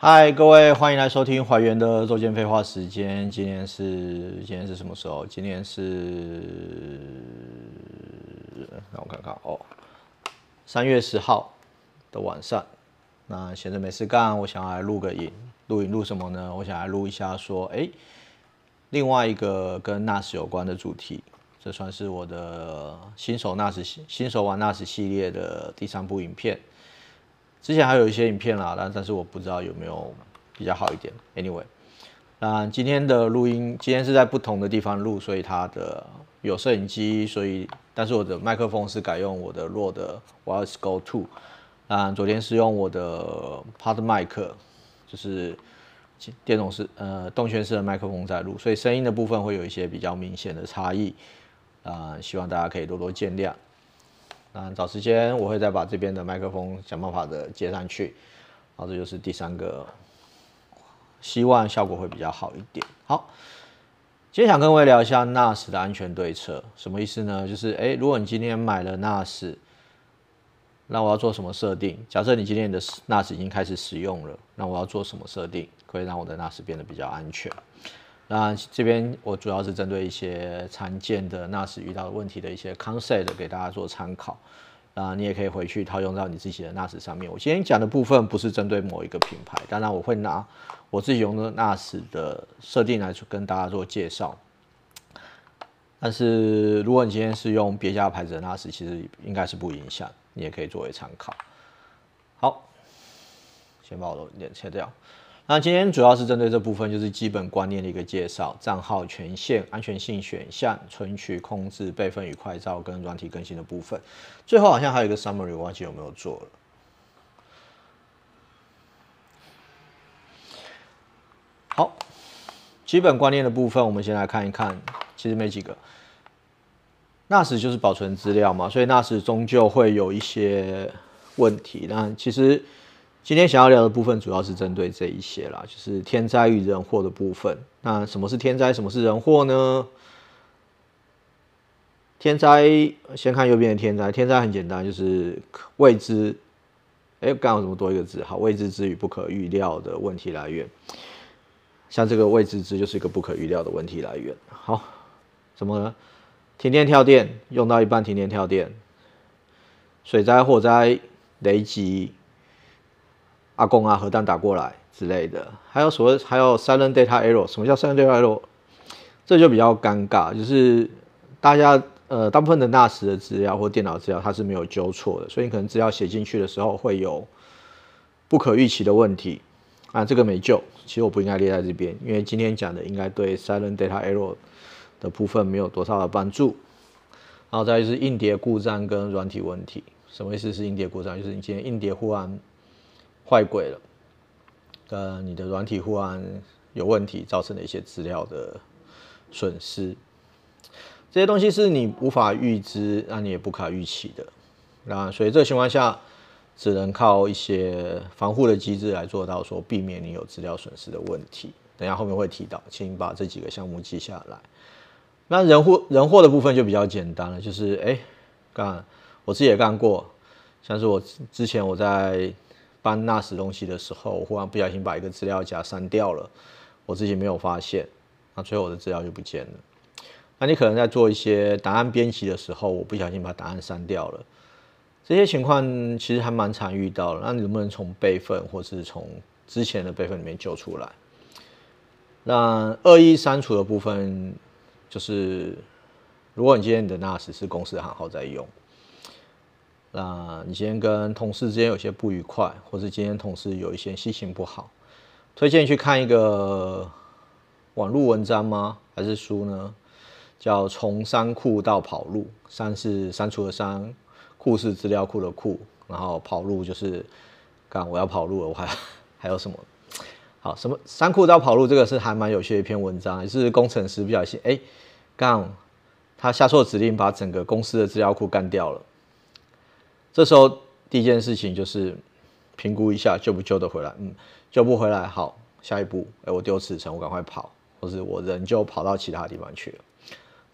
嗨，各位，欢迎来收听怀原的周间废话时间。今天是今天是什么时候？今天是让我看看哦，三月十号的晚上。那闲着没事干，我想来录个影。录影录什么呢？我想来录一下说，哎，另外一个跟 NAS 有关的主题。这算是我的新手 NAS 新手玩 NAS 系列的第三部影片。之前还有一些影片啦，但但是我不知道有没有比较好一点。Anyway，那今天的录音今天是在不同的地方录，所以它的有摄影机，所以但是我的麦克风是改用我的罗的 Wireless Go Two，啊，昨天是用我的 Pod Mic，就是电动式呃动圈式的麦克风在录，所以声音的部分会有一些比较明显的差异，啊，希望大家可以多多见谅。那找时间我会再把这边的麦克风想办法的接上去，好，这就是第三个，希望效果会比较好一点。好，今天想跟各位聊一下 NAS 的安全对策，什么意思呢？就是诶，如果你今天买了 NAS，那我要做什么设定？假设你今天你的 NAS 已经开始使用了，那我要做什么设定可以让我的 NAS 变得比较安全？那这边我主要是针对一些常见的 NAS 遇到的问题的一些 concept 给大家做参考。啊，你也可以回去套用到你自己的 NAS 上面。我今天讲的部分不是针对某一个品牌，当然我会拿我自己用的 NAS 的设定来跟大家做介绍。但是如果你今天是用别家牌子的 NAS，其实应该是不影响，你也可以作为参考。好，先把我的脸切掉。那今天主要是针对这部分，就是基本观念的一个介绍，账号权限、安全性选项、存取控制、备份与快照、跟软体更新的部分。最后好像还有一个 summary，忘记有没有做了。好，基本观念的部分，我们先来看一看，其实没几个。NAS 就是保存资料嘛，所以 NAS 终究会有一些问题。那其实。今天想要聊的部分主要是针对这一些啦，就是天灾与人祸的部分。那什么是天灾，什么是人祸呢？天灾，先看右边的天灾。天灾很简单，就是未知。哎，刚刚怎么多一个字？好，未知之与不可预料的问题来源。像这个未知之就是一个不可预料的问题来源。好，怎么？停电跳电，用到一半停电跳电。水灾、火灾、雷击。阿公啊，核弹打过来之类的，还有所谓还有 silent data error，什么叫 silent data error？这就比较尴尬，就是大家呃大部分的那时的资料或电脑资料它是没有纠错的，所以你可能资料写进去的时候会有不可预期的问题啊，这个没救。其实我不应该列在这边，因为今天讲的应该对 silent data error 的部分没有多少的帮助。然后再就是硬碟故障跟软体问题，什么意思是硬碟故障？就是你今天硬碟忽然。坏鬼了，呃，你的软体忽然有问题，造成了一些资料的损失，这些东西是你无法预知，那你也不可预期的，那所以这个情况下，只能靠一些防护的机制来做到说避免你有资料损失的问题。等下后面会提到，请把这几个项目记下来。那人货人货的部分就比较简单了，就是哎，干，我自己也干过，像是我之前我在。搬 NAS 东西的时候，忽然不小心把一个资料夹删掉了，我自己没有发现，那最后我的资料就不见了。那你可能在做一些档案编辑的时候，我不小心把档案删掉了，这些情况其实还蛮常遇到。的。那你能不能从备份，或是从之前的备份里面救出来？那恶意删除的部分，就是如果你今天你的 NAS 是公司行号在用。那你今天跟同事之间有些不愉快，或是今天同事有一些心情不好，推荐去看一个网络文章吗？还是书呢？叫《从删库到跑路》，删是删除的删，库是资料库的库，然后跑路就是刚我要跑路了，我还 还有什么？好，什么山库到跑路这个是还蛮有趣的一篇文章，也是工程师不小心哎，刚他下错指令，把整个公司的资料库干掉了。这时候第一件事情就是评估一下救不救得回来，嗯，救不回来，好，下一步，哎，我丢辞呈，我赶快跑，或是我人就跑到其他地方去了，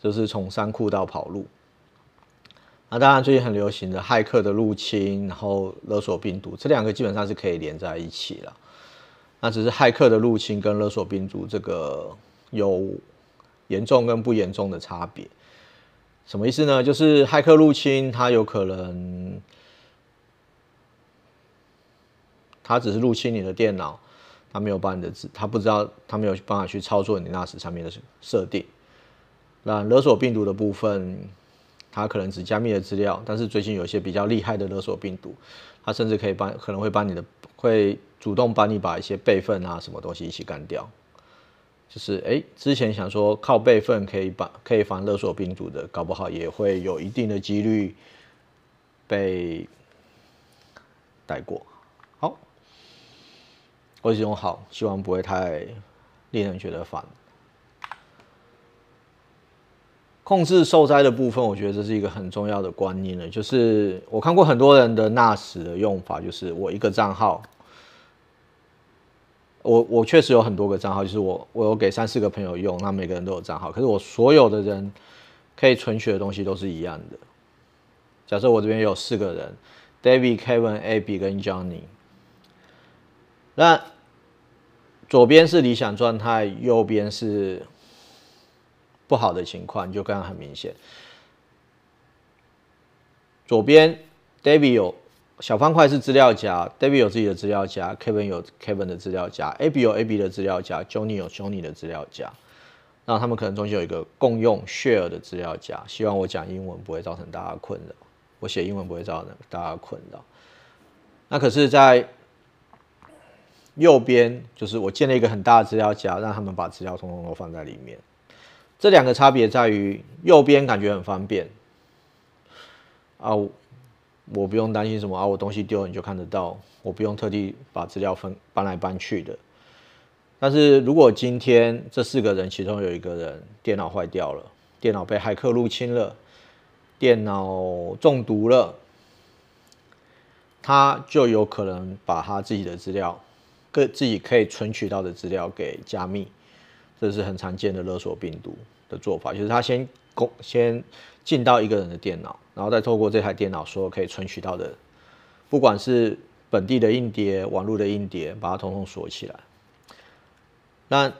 就是从仓库到跑路。那当然，最近很流行的骇客的入侵，然后勒索病毒，这两个基本上是可以连在一起了。那只是骇客的入侵跟勒索病毒这个有严重跟不严重的差别。什么意思呢？就是骇客入侵它有可能。他只是入侵你的电脑，他没有把你的资，不知道，他没有办法去操作你那时上面的设定。那勒索病毒的部分，他可能只加密了资料，但是最近有一些比较厉害的勒索病毒，他甚至可以把可能会把你的会主动帮你把一些备份啊什么东西一起干掉。就是哎，之前想说靠备份可以把可以防勒索病毒的，搞不好也会有一定的几率被带过。我已经好，希望不会太令人觉得烦。控制受灾的部分，我觉得这是一个很重要的观念呢。就是我看过很多人的纳 s 的用法，就是我一个账号，我我确实有很多个账号，就是我我有给三四个朋友用，那每个人都有账号，可是我所有的人可以存取的东西都是一样的。假设我这边有四个人，David、Kevin、Abby 跟 Johnny，那左边是理想状态，右边是不好的情况，就刚刚很明显。左边，David 有小方块是资料夹，David 有自己的资料夹；Kevin 有 Kevin 的资料夹；Abby 有 Abby 的资料夹；Johnny 有 Johnny 的资料夹。那他们可能中间有一个共用 share 的资料夹。希望我讲英文不会造成大家困扰，我写英文不会造成大家困扰。那可是，在右边就是我建了一个很大的资料夹，让他们把资料统统都放在里面。这两个差别在于，右边感觉很方便啊，我不用担心什么啊，我东西丢你就看得到，我不用特地把资料分搬来搬去的。但是如果今天这四个人其中有一个人电脑坏掉了，电脑被骇客入侵了，电脑中毒了，他就有可能把他自己的资料。个自己可以存取到的资料给加密，这是很常见的勒索病毒的做法。就是他先攻，先进到一个人的电脑，然后再透过这台电脑说可以存取到的，不管是本地的硬碟、网络的硬碟，把它统统锁起来。那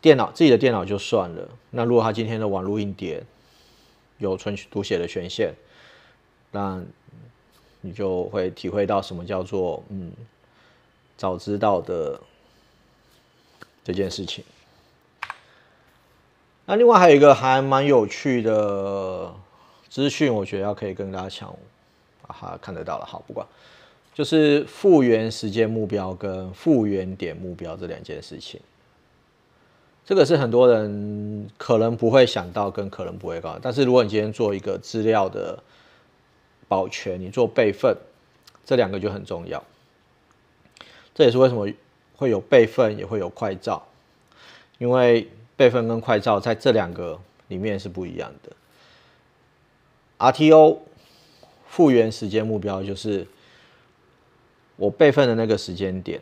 电脑自己的电脑就算了。那如果他今天的网络硬碟有存读写的权限，那你就会体会到什么叫做嗯。早知道的这件事情，那另外还有一个还蛮有趣的资讯，我觉得要可以跟大家讲。啊哈，看得到了，好，不管，就是复原时间目标跟复原点目标这两件事情，这个是很多人可能不会想到，跟可能不会搞。但是如果你今天做一个资料的保全，你做备份，这两个就很重要。这也是为什么会有备份，也会有快照，因为备份跟快照在这两个里面是不一样的。RTO 复原时间目标就是我备份的那个时间点，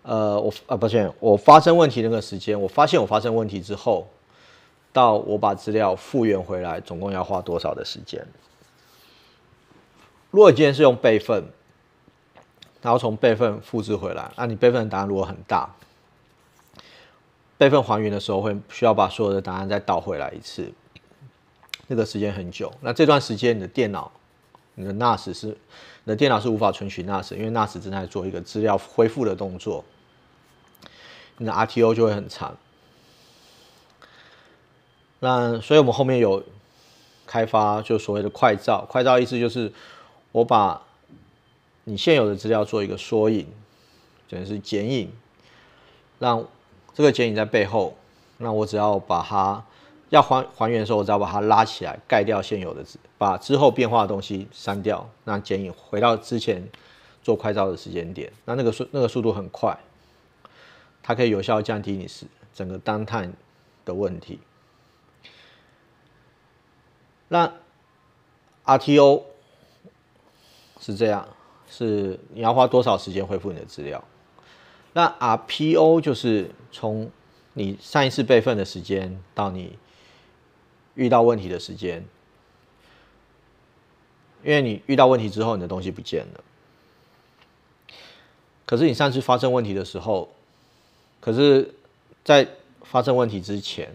呃，我啊，抱歉，我发生问题那个时间，我发现我发生问题之后，到我把资料复原回来，总共要花多少的时间？如果今天是用备份。然后从备份复制回来，那你备份的答案如果很大，备份还原的时候会需要把所有的答案再倒回来一次，那个时间很久。那这段时间你的电脑、你的 NAS 是，你的电脑是无法存取 NAS，因为 NAS 正在做一个资料恢复的动作，你的 RTO 就会很长。那所以我们后面有开发就所谓的快照，快照意思就是我把。你现有的资料做一个缩影，等于是剪影，让这个剪影在背后。那我只要把它要还还原的时候，我只要把它拉起来，盖掉现有的字，把之后变化的东西删掉。那剪影回到之前做快照的时间点，那那个速那个速度很快，它可以有效降低你是整个单探的问题。那 RTO 是这样。是你要花多少时间恢复你的资料？那 RPO 就是从你上一次备份的时间到你遇到问题的时间，因为你遇到问题之后，你的东西不见了。可是你上次发生问题的时候，可是在发生问题之前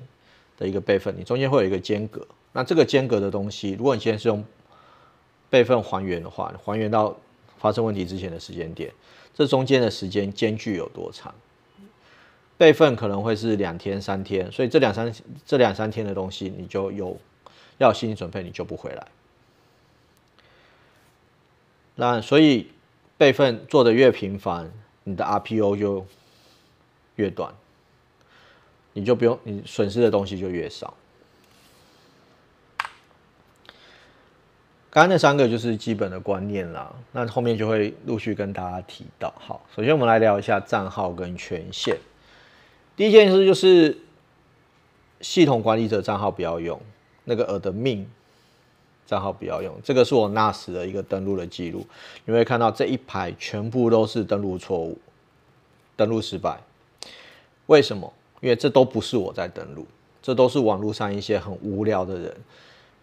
的一个备份，你中间会有一个间隔。那这个间隔的东西，如果你现在是用备份还原的话，还原到。发生问题之前的时间点，这中间的时间间距有多长？备份可能会是两天、三天，所以这两三这两三天的东西，你就有要有心理准备，你就不回来。那所以备份做的越频繁，你的 RPO 就越短，你就不用你损失的东西就越少。刚刚那三个就是基本的观念啦，那后面就会陆续跟大家提到。好，首先我们来聊一下账号跟权限。第一件事就是系统管理者账号不要用，那个尔的命账号不要用。这个是我 NAS 的一个登录的记录，你会看到这一排全部都是登录错误，登录失败。为什么？因为这都不是我在登录，这都是网络上一些很无聊的人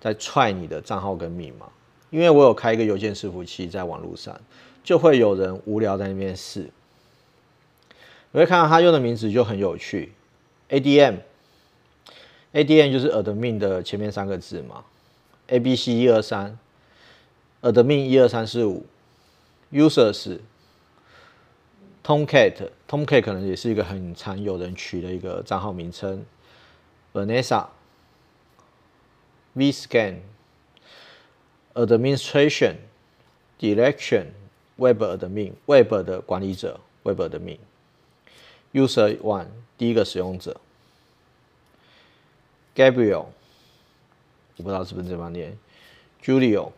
在踹你的账号跟密码。因为我有开一个邮件伺服器在网络上，就会有人无聊在那边试。你会看到他用的名字就很有趣，ADM，ADM 就是 Admin 的前面三个字嘛，ABC 一二三，Admin 一二三四五，Users，Tomcat，Tomcat 可能也是一个很常有人取的一个账号名称，Vanessa，Vscan。Administration, direction, web admin, web 的管理者 web admin, user one, 第一个使用者 Gabriel, 我不知道是不是这帮人 Julio,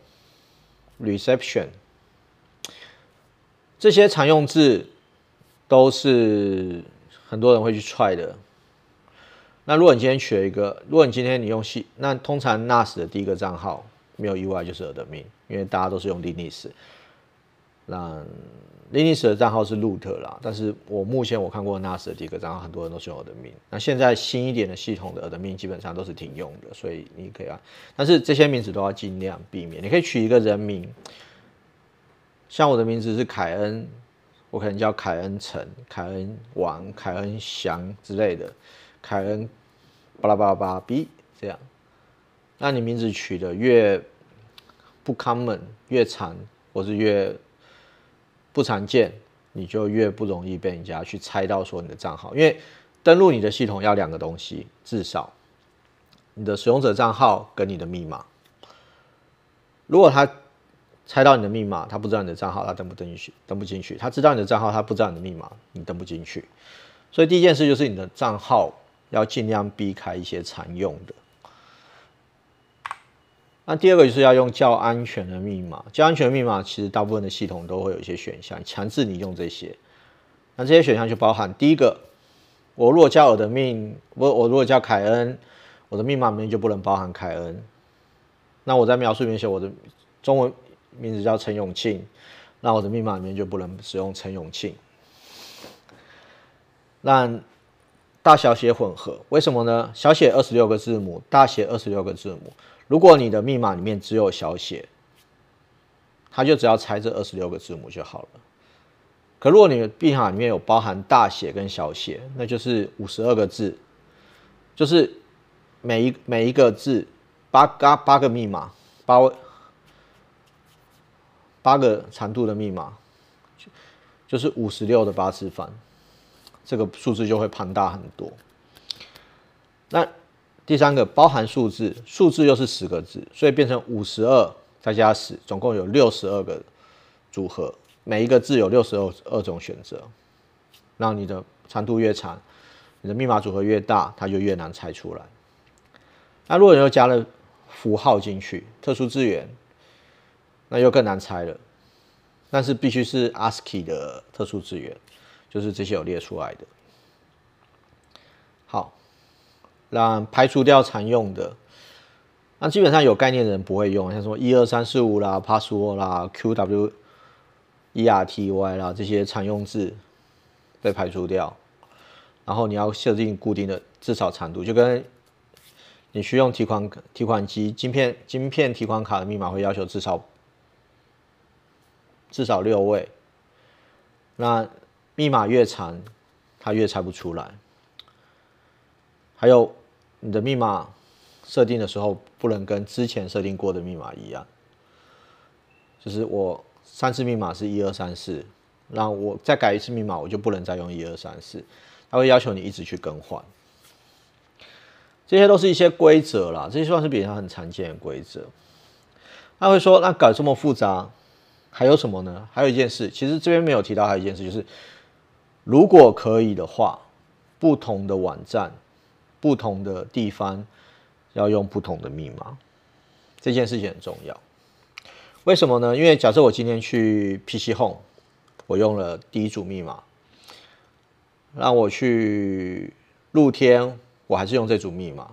reception, 这些常用字都是很多人会去 try 的。那如果你今天取了一个，如果你今天你用系，那通常 NAS 的第一个账号。没有意外就是我的命，因为大家都是用 Linux。那 Linux 的账号是 root 啦，但是我目前我看过 NASA 的个账号，很多人都是用我的命。那现在新一点的系统的我的命基本上都是停用的，所以你可以，啊，但是这些名字都要尽量避免。你可以取一个人名，像我的名字是凯恩，我可能叫凯恩陈、凯恩王、凯恩祥之类的，凯恩巴拉巴拉巴拉 B 这样。那你名字取的越不 common，越长，或是越不常见，你就越不容易被人家去猜到说你的账号。因为登录你的系统要两个东西，至少你的使用者账号跟你的密码。如果他猜到你的密码，他不知道你的账号，他登不登进去？登不进去。他知道你的账号，他不知道你的密码，你登不进去。所以第一件事就是你的账号要尽量避开一些常用的。那第二个就是要用较安全的密码。较安全的密码，其实大部分的系统都会有一些选项，强制你用这些。那这些选项就包含：第一个，我如果叫我的命，我我如果叫凯恩，我的密码里面就不能包含凯恩。那我在描述里面写我的中文名字叫陈永庆，那我的密码里面就不能使用陈永庆。那大小写混合，为什么呢？小写二十六个字母，大写二十六个字母。如果你的密码里面只有小写，他就只要猜这二十六个字母就好了。可如果你的密码里面有包含大写跟小写，那就是五十二个字，就是每一每一个字八八八个密码八位八个长度的密码，就是五十六的八次方，这个数字就会庞大很多。那第三个包含数字，数字又是十个字，所以变成五十二，再加十，总共有六十二个组合。每一个字有六十二种选择，那你的长度越长，你的密码组合越大，它就越难猜出来。那如果你又加了符号进去，特殊资源，那又更难猜了。但是必须是 ASCII 的特殊资源，就是这些有列出来的。好。让排除掉常用的，那基本上有概念的人不会用，像什么一二三四五啦、password 啦、QWERTY 啦这些常用字被排除掉。然后你要设定固定的至少长度，就跟你去用提款提款机晶片晶片提款卡的密码会要求至少至少六位。那密码越长，它越猜不出来。还有。你的密码设定的时候不能跟之前设定过的密码一样，就是我三次密码是一二三四，那我再改一次密码我就不能再用一二三四，他会要求你一直去更换。这些都是一些规则啦，这些算是比较很常见的规则。他会说：“那改这么复杂，还有什么呢？”还有一件事，其实这边没有提到还有一件事，就是如果可以的话，不同的网站。不同的地方要用不同的密码，这件事情很重要。为什么呢？因为假设我今天去 PC Home，我用了第一组密码；让我去露天，我还是用这组密码；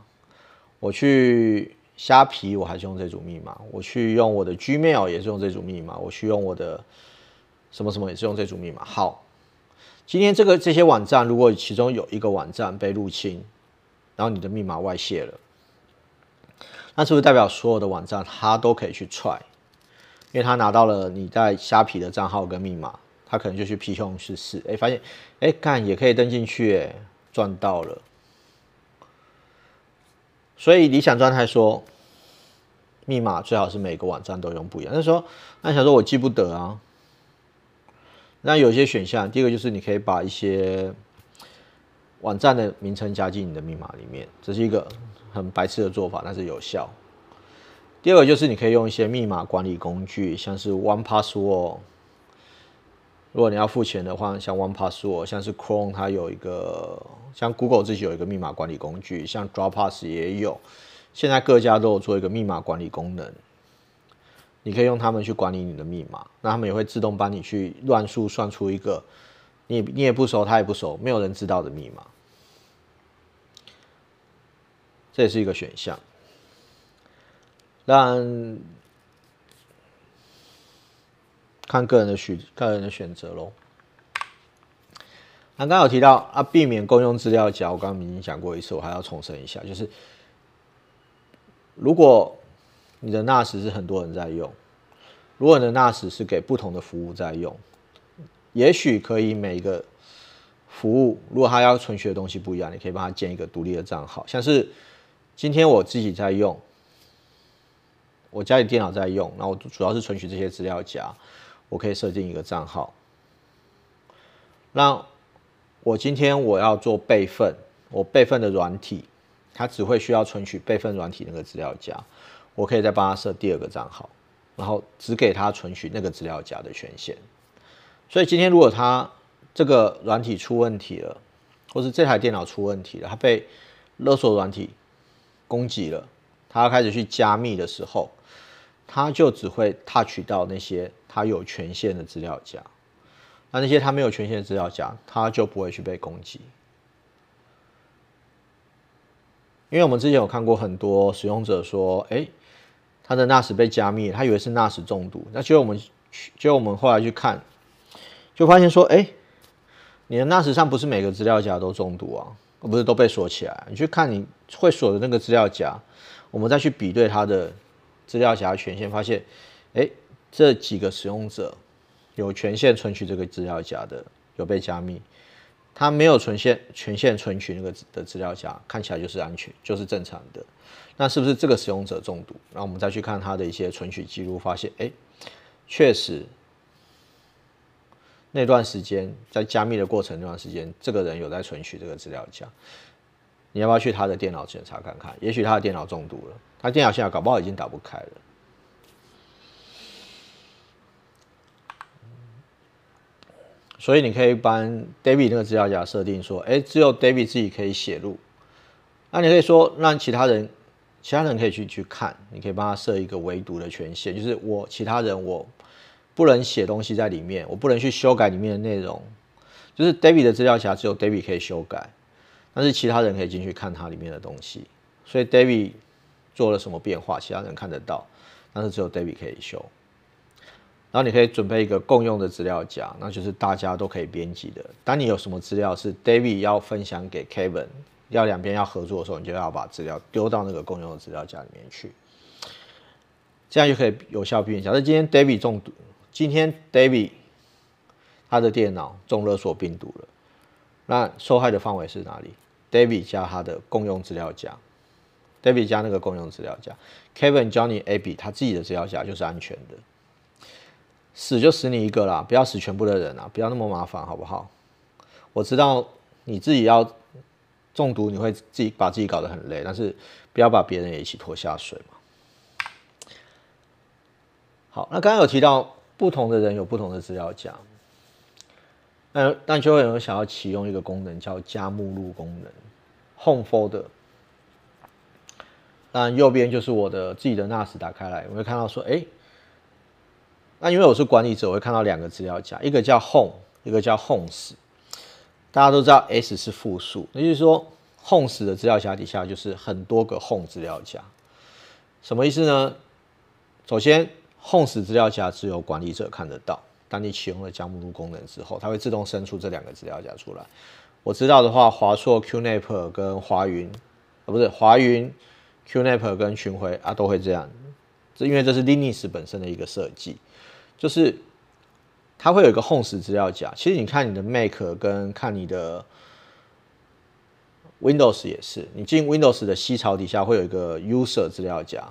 我去虾皮，我还是用这组密码；我去用我的 Gmail，也是用这组密码；我去用我的什么什么，也是用这组密码。好，今天这个这些网站，如果其中有一个网站被入侵，然后你的密码外泄了，那是不是代表所有的网站他都可以去踹？因为他拿到了你在虾皮的账号跟密码，他可能就去 PQ 试试，哎，发现，哎，干也可以登进去，哎，赚到了。所以理想状态说，密码最好是每个网站都用不一样。那说，那想说我记不得啊，那有些选项，第一个就是你可以把一些。网站的名称加进你的密码里面，这是一个很白痴的做法，但是有效。第二个就是你可以用一些密码管理工具，像是 One Password。如果你要付钱的话，像 One Password，像是 Chrome 它有一个，像 Google 自己有一个密码管理工具，像 d r o p a s s 也有。现在各家都有做一个密码管理功能，你可以用它们去管理你的密码，那他们也会自动帮你去乱数算出一个你你也不熟，他也不熟，没有人知道的密码。这也是一个选项，但然看个人的选个人的选择喽。那刚有提到啊，避免共用资料夹，我刚刚已经讲过一次，我还要重申一下，就是如果你的 NAS 是很多人在用，如果你的 NAS 是给不同的服务在用，也许可以每一个服务，如果他要存取的东西不一样，你可以帮他建一个独立的账号，像是。今天我自己在用，我家里电脑在用，然我主要是存取这些资料夹。我可以设定一个账号，那我今天我要做备份，我备份的软体，它只会需要存取备份软体那个资料夹。我可以再帮他设第二个账号，然后只给他存取那个资料夹的权限。所以今天如果他这个软体出问题了，或是这台电脑出问题了，它被勒索软体。攻击了，他开始去加密的时候，他就只会 touch 到那些他有权限的资料夹，那那些他没有权限的资料夹，他就不会去被攻击。因为我们之前有看过很多使用者说，哎，他的 NAS 被加密，他以为是 NAS 中毒，那结果我们去，结果我们后来去看，就发现说，哎，你的 NAS 上不是每个资料夹都中毒啊。不是都被锁起来？你去看你会锁的那个资料夹，我们再去比对它的资料夹权限，发现，哎，这几个使用者有权限存取这个资料夹的，有被加密，他没有权限权限存取那个的资料夹，看起来就是安全，就是正常的。那是不是这个使用者中毒？然后我们再去看他的一些存取记录，发现，哎，确实。那段时间在加密的过程，那段时间这个人有在存取这个资料夹，你要不要去他的电脑检查看看？也许他的电脑中毒了，他电脑现在搞不好已经打不开了。所以你可以帮 David 那个资料夹设定说，哎，只有 David 自己可以写入。那你可以说让其他人，其他人可以去去看，你可以帮他设一个唯独的权限，就是我其他人我。不能写东西在里面，我不能去修改里面的内容。就是 David 的资料夹只有 David 可以修改，但是其他人可以进去看它里面的东西。所以 David 做了什么变化，其他人看得到，但是只有 David 可以修。然后你可以准备一个共用的资料夹，那就是大家都可以编辑的。当你有什么资料是 David 要分享给 Kevin，要两边要合作的时候，你就要把资料丢到那个共用的资料夹里面去，这样就可以有效避免。假设今天 David 中毒。今天 David 他的电脑中勒索病毒了，那受害的范围是哪里？David 加他的共用资料夹，David 加那个共用资料夹，Kevin、Johnny、Abby 他自己的资料夹就是安全的。死就死你一个啦，不要死全部的人啦，不要那么麻烦好不好？我知道你自己要中毒，你会自己把自己搞得很累，但是不要把别人也一起拖下水嘛。好，那刚刚有提到。不同的人有不同的资料夹，那那就会有人想要启用一个功能，叫加目录功能 （Home Folder）。那右边就是我的自己的 NAS 打开来，我会看到说，哎，那因为我是管理者，我会看到两个资料夹，一个叫 Home，一个叫 Home S。大家都知道 S 是复数，也就是说 Home S 的资料夹底下就是很多个 Home 资料夹。什么意思呢？首先，h o e 死资料夹只有管理者看得到。当你启用了加目录功能之后，它会自动生出这两个资料夹出来。我知道的话，华硕 QNAP 跟华云，啊不是华云，QNAP 跟群晖啊都会这样。这因为这是 Linux 本身的一个设计，就是它会有一个 h o e 死资料夹。其实你看你的 Mac 跟看你的 Windows 也是，你进 Windows 的西槽底下会有一个 User 资料夹，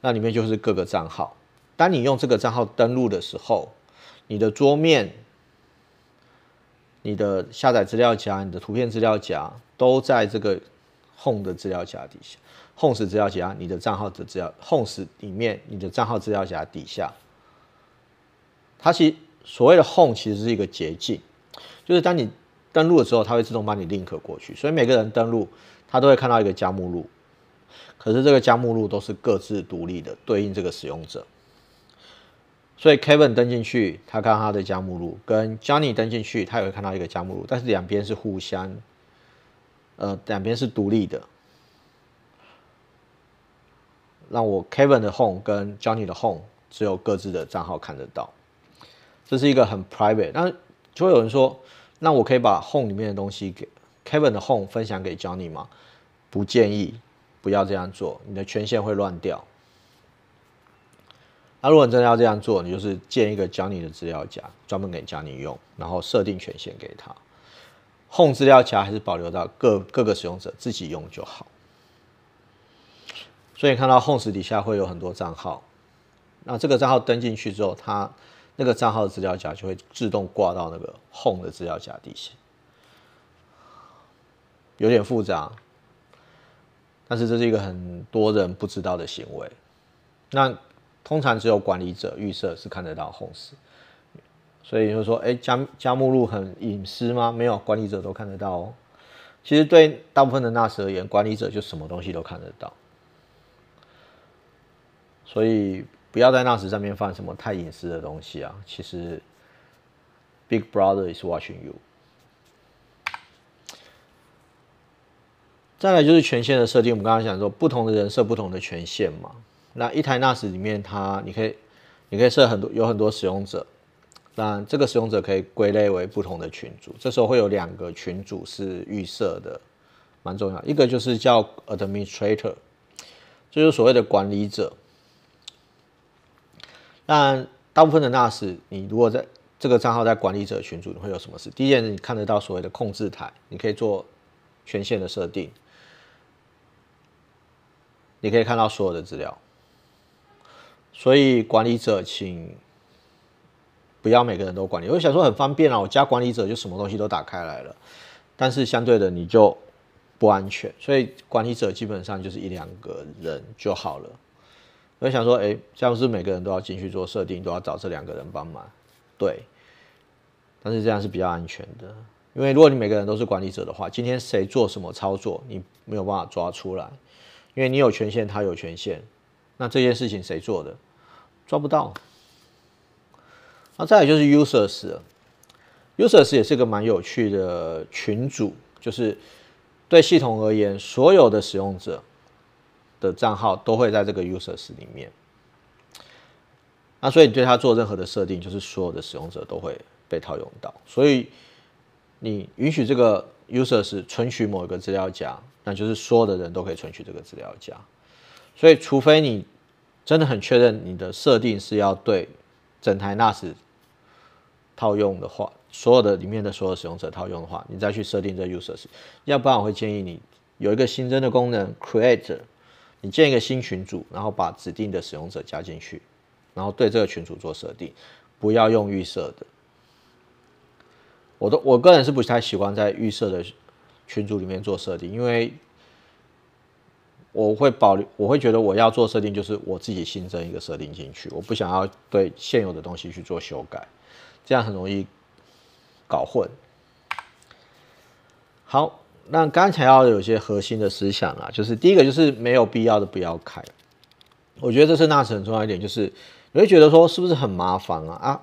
那里面就是各个账号。当你用这个账号登录的时候，你的桌面、你的下载资料夹、你的图片资料夹都在这个 home 的资料夹底下。home 是资料夹，你的账号的资料 home 里面，你的账号资料夹底下。它其实所谓的 home 其实是一个捷径，就是当你登录的时候，它会自动帮你 link 过去。所以每个人登录，他都会看到一个加目录。可是这个加目录都是各自独立的，对应这个使用者。所以 Kevin 登进去，他看他的家目录；跟 Johnny 登进去，他也会看到一个家目录。但是两边是互相，呃，两边是独立的。让我 Kevin 的 Home 跟 Johnny 的 Home 只有各自的账号看得到，这是一个很 private。那就会有人说：那我可以把 Home 里面的东西给 Kevin 的 Home 分享给 Johnny 吗？不建议，不要这样做，你的权限会乱掉。那如果你真的要这样做，你就是建一个教你的资料夹，专门给教你用，然后设定权限给他。Home 资料夹还是保留到各各个使用者自己用就好。所以看到 Home 底下会有很多账号，那这个账号登进去之后，它那个账号的资料夹就会自动挂到那个 Home 的资料夹底下。有点复杂，但是这是一个很多人不知道的行为。那通常只有管理者预设是看得到红 o 所以就是说，哎，加加目录很隐私吗？没有，管理者都看得到。哦。其实对大部分的纳什而言，管理者就什么东西都看得到。所以不要在纳什上面放什么太隐私的东西啊。其实，Big Brother is watching you。再来就是权限的设定，我们刚刚讲说，不同的人设不同的权限嘛。那一台 NAS 里面，它你可以你可以设很多，有很多使用者。那这个使用者可以归类为不同的群组。这时候会有两个群组是预设的，蛮重要。一个就是叫 Administrator，就是所谓的管理者。那大部分的 NAS，你如果在这个账号在管理者群组，你会有什么事？第一件，事，你看得到所谓的控制台，你可以做权限的设定，你可以看到所有的资料。所以管理者，请不要每个人都管理。我想说很方便啊，我加管理者就什么东西都打开来了，但是相对的你就不安全。所以管理者基本上就是一两个人就好了。我想说，哎，这样不是每个人都要进去做设定，都要找这两个人帮忙？对。但是这样是比较安全的，因为如果你每个人都是管理者的话，今天谁做什么操作，你没有办法抓出来，因为你有权限，他有权限，那这件事情谁做的？抓不到。那再来就是 users，users 也是一个蛮有趣的群组，就是对系统而言，所有的使用者的账号都会在这个 users 里面。那所以你对它做任何的设定，就是所有的使用者都会被套用到。所以你允许这个 users 存取某一个资料夹，那就是所有的人都可以存取这个资料夹。所以除非你真的很确认你的设定是要对整台 NAS 套用的话，所有的里面的所有使用者套用的话，你再去设定这 users。要不然我会建议你有一个新增的功能 create，你建一个新群组，然后把指定的使用者加进去，然后对这个群组做设定，不要用预设的。我都我个人是不太喜欢在预设的群组里面做设定，因为。我会保留，我会觉得我要做设定，就是我自己新增一个设定进去，我不想要对现有的东西去做修改，这样很容易搞混。好，那刚才要有些核心的思想啊，就是第一个就是没有必要的不要开，我觉得这是那什很重要一点，就是你会觉得说是不是很麻烦啊？啊，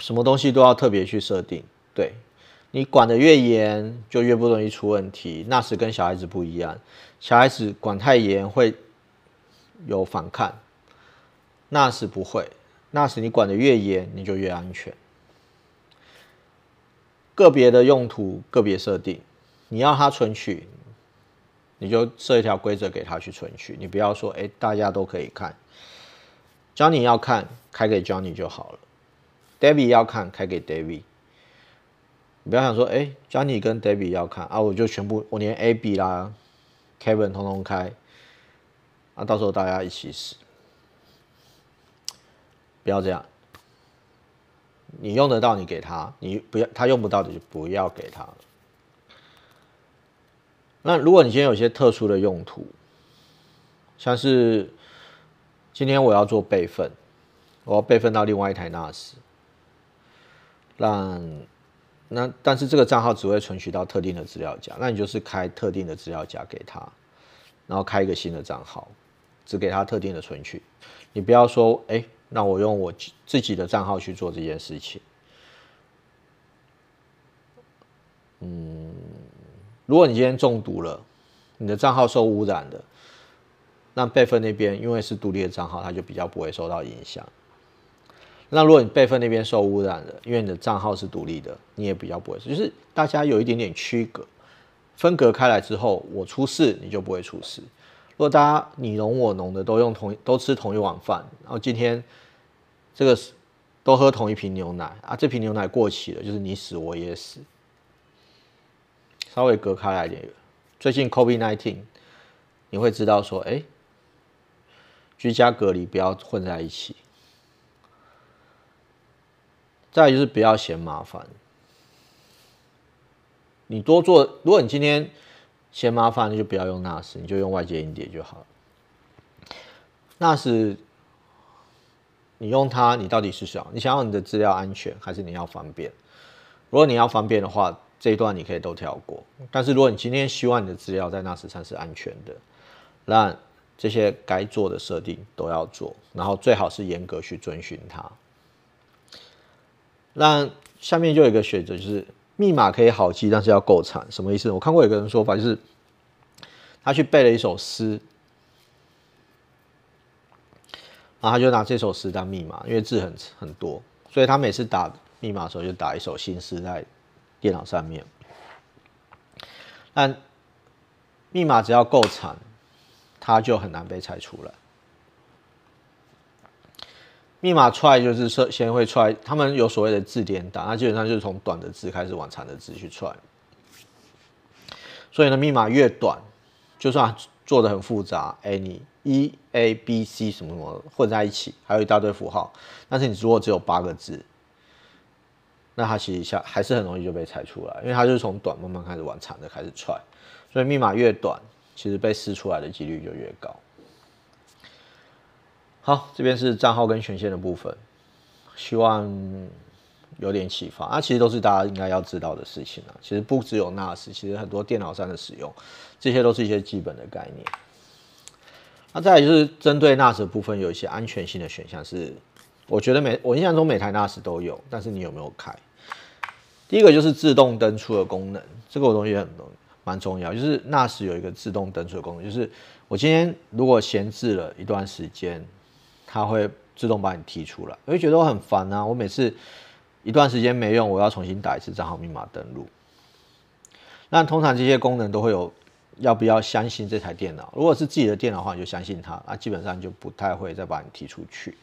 什么东西都要特别去设定，对。你管得越严，就越不容易出问题。那时跟小孩子不一样，小孩子管太严会有反抗，那时不会。那时你管得越严，你就越安全。个别的用途，个别设定，你要他存取，你就设一条规则给他去存取。你不要说，哎，大家都可以看。Johnny 要看，开给 Johnny 就好了。David 要看，开给 David。你不要想说，哎，Johnny 跟 Debbie 要看啊，我就全部，我连 AB 啦，Kevin 通通开，那到时候大家一起死。不要这样，你用得到你给他，你不要他用不到你就不要给他那如果你今天有些特殊的用途，像是今天我要做备份，我要备份到另外一台 NAS，让那但是这个账号只会存取到特定的资料夹，那你就是开特定的资料夹给他，然后开一个新的账号，只给他特定的存取。你不要说，哎，那我用我自己的账号去做这件事情。嗯，如果你今天中毒了，你的账号受污染了，那备份那边因为是独立的账号，它就比较不会受到影响。那如果你备份那边受污染了，因为你的账号是独立的，你也比较不会死。就是大家有一点点区隔，分隔开来之后，我出事你就不会出事。如果大家你侬我侬的都用同都吃同一碗饭，然后今天这个都喝同一瓶牛奶啊，这瓶牛奶过期了，就是你死我也死。稍微隔开来一点。最近 COVID-19，你会知道说，哎，居家隔离，不要混在一起。再就是不要嫌麻烦。你多做，如果你今天嫌麻烦，那就不要用纳什，你就用外接音碟就好了。NAS，你用它，你到底是想你想要你的资料安全，还是你要方便？如果你要方便的话，这一段你可以都跳过。但是如果你今天希望你的资料在纳什上是安全的，那这些该做的设定都要做，然后最好是严格去遵循它。那下面就有一个选择，就是密码可以好记，但是要够长。什么意思？我看过有个人说法，就是他去背了一首诗，然后他就拿这首诗当密码，因为字很很多，所以他每次打密码的时候就打一首新诗在电脑上面。但密码只要够长，它就很难被猜出来。密码踹就是设先会踹，他们有所谓的字典打，那基本上就是从短的字开始往长的字去踹。所以呢，密码越短，就算做的很复杂，哎，你 e a b c 什么什么混在一起，还有一大堆符号，但是你如果只有八个字，那它其实下还是很容易就被猜出来，因为它就是从短慢慢开始往长的开始踹。所以密码越短，其实被试出来的几率就越高。好，这边是账号跟权限的部分，希望有点启发。那其实都是大家应该要知道的事情啊。其实不只有 NAS，其实很多电脑上的使用，这些都是一些基本的概念。那再就是针对 NAS 部分有一些安全性的选项，是我觉得每我印象中每台 NAS 都有，但是你有没有开？第一个就是自动登出的功能，这个东西很蛮重要，就是 NAS 有一个自动登出的功能，就是我今天如果闲置了一段时间。它会自动把你踢出来，我就觉得我很烦啊！我每次一段时间没用，我要重新打一次账号密码登录。那通常这些功能都会有，要不要相信这台电脑？如果是自己的电脑的话，你就相信它，那基本上就不太会再把你踢出去。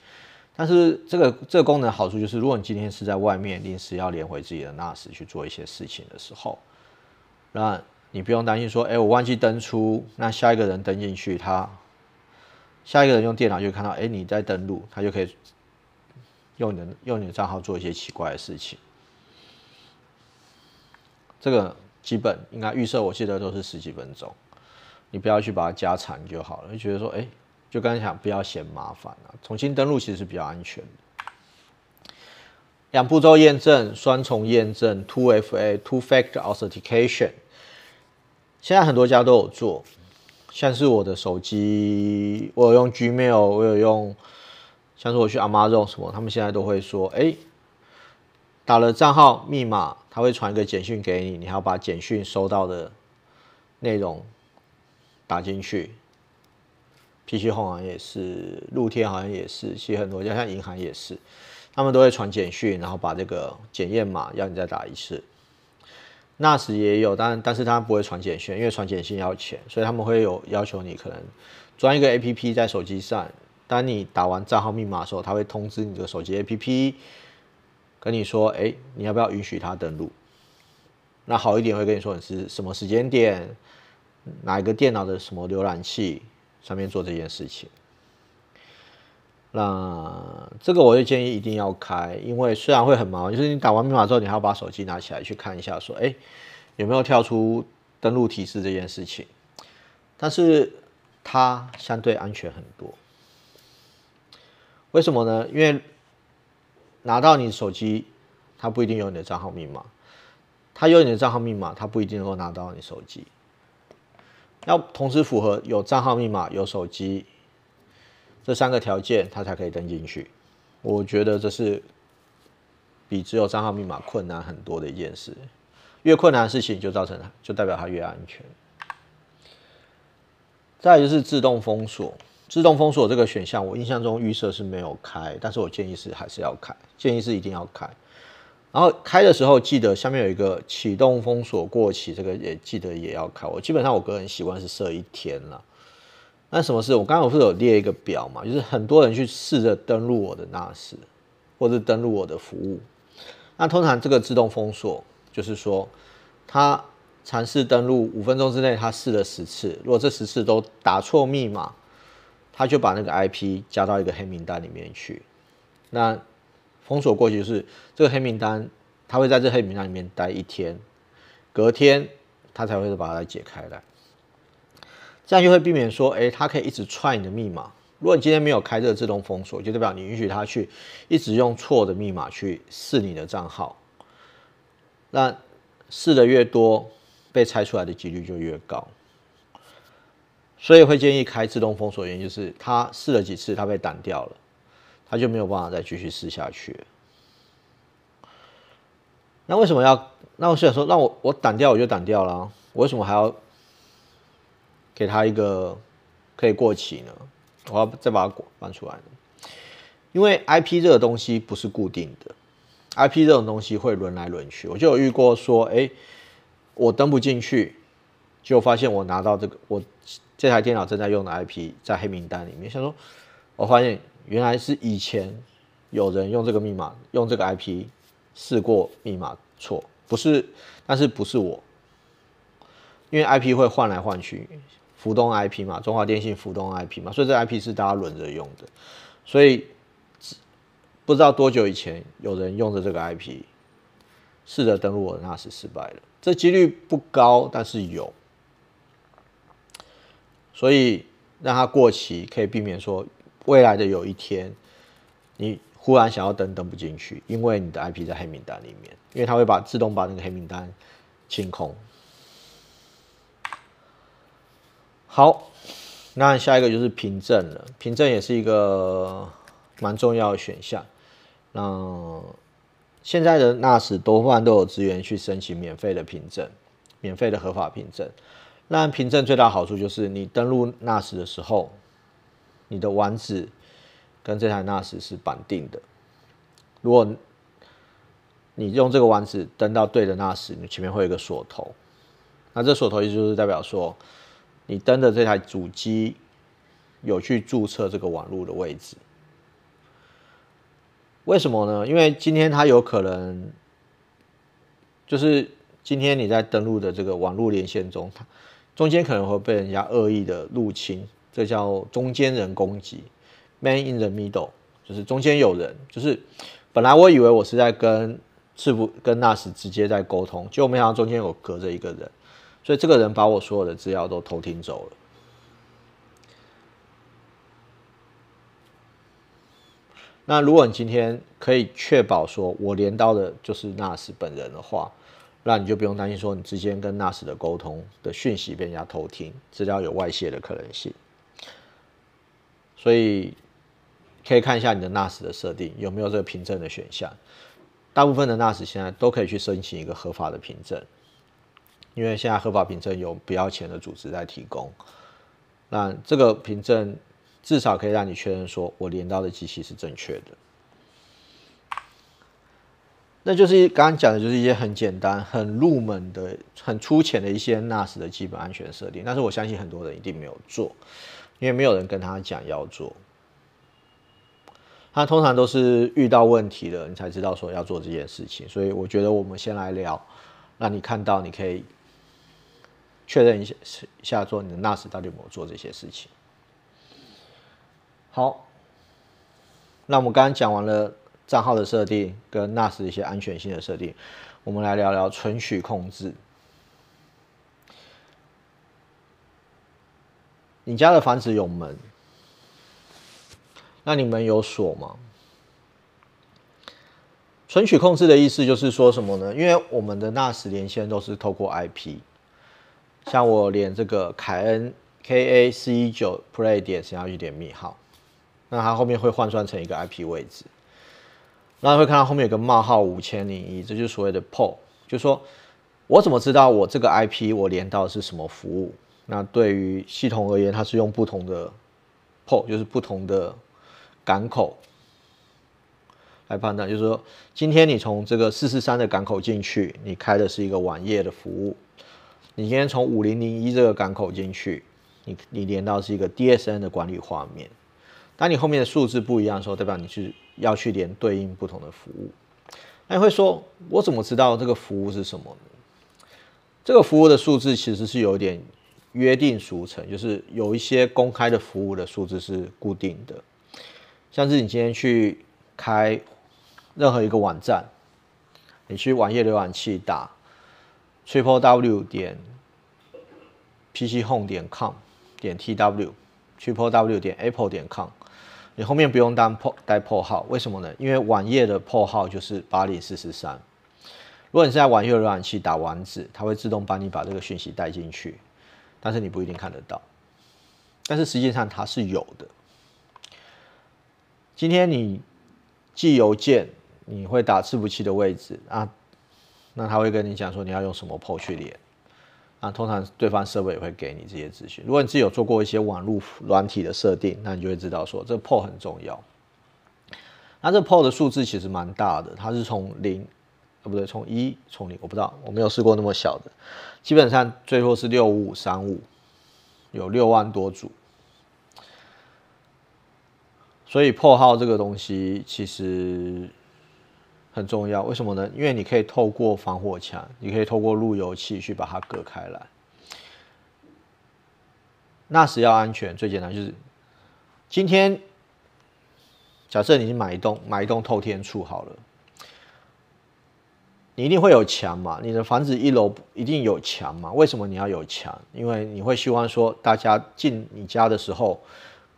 但是这个这个功能好处就是，如果你今天是在外面临时要连回自己的 NAS 去做一些事情的时候，那你不用担心说，哎，我忘记登出，那下一个人登进去他。下一个人用电脑就看到，哎，你在登录，他就可以用你的用你的账号做一些奇怪的事情。这个基本应该预设，我记得都是十几分钟，你不要去把它加长就好了。就觉得说，哎，就刚才讲，不要嫌麻烦啊，重新登录其实是比较安全的。两步骤验证、双重验证 （Two FA、Two Factor Authentication），现在很多家都有做。像是我的手机，我有用 Gmail，我有用，像是我去阿妈这种什么，他们现在都会说，哎，打了账号密码，他会传一个简讯给你，你还要把简讯收到的内容打进去。PC 互联也是，露天好像也是，其实很多家像银行也是，他们都会传简讯，然后把这个检验码要你再打一次。那时也有，但但是他不会传简讯，因为传简讯要钱，所以他们会有要求你可能装一个 A P P 在手机上。当你打完账号密码时候，他会通知你的手机 A P P 跟你说，哎，你要不要允许他登录？那好一点会跟你说你是什么时间点哪一个电脑的什么浏览器上面做这件事情。那这个我就建议一定要开，因为虽然会很麻烦，就是你打完密码之后，你还要把手机拿起来去看一下，说哎有没有跳出登录提示这件事情。但是它相对安全很多，为什么呢？因为拿到你手机，它不一定有你的账号密码；它有你的账号密码，它不一定能够拿到你手机。要同时符合有账号密码、有手机。这三个条件，他才可以登进去。我觉得这是比只有账号密码困难很多的一件事。越困难的事情，就造成，就代表它越安全。再就是自动封锁，自动封锁这个选项，我印象中预设是没有开，但是我建议是还是要开，建议是一定要开。然后开的时候，记得下面有一个启动封锁过期，这个也记得也要开。我基本上我个人习惯是设一天了。那什么事？我刚刚不是有列一个表嘛，就是很多人去试着登录我的纳 s 或者登录我的服务。那通常这个自动封锁，就是说他尝试登录五分钟之内，他试了十次，如果这十次都打错密码，他就把那个 IP 加到一个黑名单里面去。那封锁过去就是这个黑名单，他会在这黑名单里面待一天，隔天他才会把它解开的。这样就会避免说，哎，他可以一直串你的密码。如果你今天没有开这个自动封锁，就代表你允许他去一直用错的密码去试你的账号。那试的越多，被猜出来的几率就越高。所以会建议开自动封锁，原因就是他试了几次，他被挡掉了，他就没有办法再继续试下去。那为什么要？那我想说，那我我挡掉我就挡掉了，我为什么还要？给他一个可以过期呢？我要再把它搬出来。因为 I P 这个东西不是固定的，I P 这种东西会轮来轮去。我就有遇过说，哎，我登不进去，就发现我拿到这个我这台电脑正在用的 I P 在黑名单里面。想说，我发现原来是以前有人用这个密码用这个 I P 试过，密码错不是，但是不是我，因为 I P 会换来换去。浮动 IP 嘛，中华电信浮动 IP 嘛，所以这 IP 是大家轮着用的，所以不知道多久以前有人用着这个 IP 试着登录，我的那 s 失败了，这几率不高，但是有，所以让它过期可以避免说未来的有一天你忽然想要登登不进去，因为你的 IP 在黑名单里面，因为它会把自动把那个黑名单清空。好，那下一个就是凭证了。凭证也是一个蛮重要的选项。那现在的 NAS 多半都有资源去申请免费的凭证，免费的合法凭证。那凭证最大好处就是，你登录 NAS 的时候，你的网址跟这台 NAS 是绑定的。如果你用这个网址登到对的 NAS，你前面会有一个锁头。那这锁头意思就是代表说。你登的这台主机有去注册这个网络的位置，为什么呢？因为今天它有可能，就是今天你在登录的这个网络连线中，它中间可能会被人家恶意的入侵，这叫中间人攻击 （man in the middle）。就是中间有人，就是本来我以为我是在跟赤不跟纳什直接在沟通，就没想到中间有隔着一个人。所以这个人把我所有的资料都偷听走了。那如果你今天可以确保说我连到的就是纳 s 本人的话，那你就不用担心说你之间跟纳 s 的沟通的讯息被人家偷听，资料有外泄的可能性。所以可以看一下你的纳 s 的设定有没有这个凭证的选项。大部分的纳 s 现在都可以去申请一个合法的凭证。因为现在合法凭证有不要钱的组织在提供，那这个凭证至少可以让你确认说，我连到的机器是正确的。那就是刚刚讲的，就是一些很简单、很入门的、很粗浅的一些 NAS 的基本安全设定。但是我相信很多人一定没有做，因为没有人跟他讲要做。他通常都是遇到问题了，你才知道说要做这件事情。所以我觉得我们先来聊，让你看到你可以。确认一下，下做你的 NAS 到底有没有做这些事情？好，那我们刚刚讲完了账号的设定跟 NAS 一些安全性的设定，我们来聊聊存取控制。你家的房子有门，那你们有锁吗？存取控制的意思就是说什么呢？因为我们的 NAS 连线都是透过 IP。像我连这个凯恩 K A 四一九 Play 点，想要一点密号，那它后面会换算成一个 IP 位置，那会看到后面有个冒号五千零一，这就是所谓的 p o 就是说我怎么知道我这个 IP 我连到的是什么服务？那对于系统而言，它是用不同的 p o 就是不同的港口来判断，就是说今天你从这个四四三的港口进去，你开的是一个网页的服务。你今天从五零零一这个港口进去，你你连到是一个 d s n 的管理画面。当你后面的数字不一样的时候，代表你是要去连对应不同的服务。那你会说，我怎么知道这个服务是什么呢？这个服务的数字其实是有点约定俗成，就是有一些公开的服务的数字是固定的。像是你今天去开任何一个网站，你去网页浏览器打。Triple W 点 P C Home 点 com 点 T W Triple W 点 Apple 点 com，你后面不用当破带破号，为什么呢？因为网页的破号就是八零四四三。如果你是在网页浏览器打网址，它会自动帮你把这个讯息带进去，但是你不一定看得到。但是实际上它是有的。今天你寄邮件，你会打伺服器的位置啊？那他会跟你讲说你要用什么 p o 去连那通常对方设备也会给你这些资讯。如果你自己有做过一些网络软体的设定，那你就会知道说这个 p o 很重要。那这 p o 的数字其实蛮大的，它是从零，呃不对，从一从零，我不知道我没有试过那么小的，基本上最后是六五五三五，有六万多组。所以破号这个东西其实。很重要，为什么呢？因为你可以透过防火墙，你可以透过路由器去把它隔开来。那时要安全，最简单就是，今天假设你是买一栋买一栋透天处好了，你一定会有墙嘛？你的房子一楼一定有墙嘛？为什么你要有墙？因为你会希望说，大家进你家的时候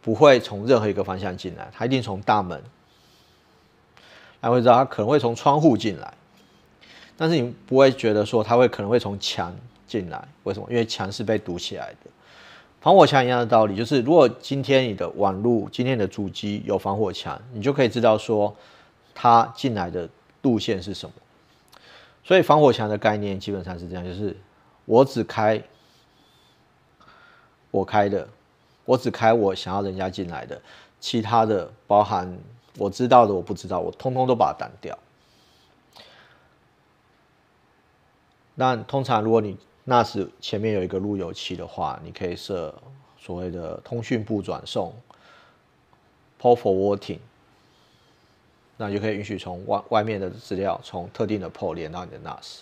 不会从任何一个方向进来，他一定从大门。还会知道他可能会从窗户进来，但是你不会觉得说他会可能会从墙进来，为什么？因为墙是被堵起来的。防火墙一样的道理，就是如果今天你的网络、今天的主机有防火墙，你就可以知道说它进来的路线是什么。所以防火墙的概念基本上是这样，就是我只开我开的，我只开我想要人家进来的，其他的包含。我知道的，我不知道，我通通都把它挡掉。那通常如果你 NAS 前面有一个路由器的话，你可以设所谓的通讯部转送 p o r forwarding），那就可以允许从外外面的资料从特定的 Port 连到你的 NAS。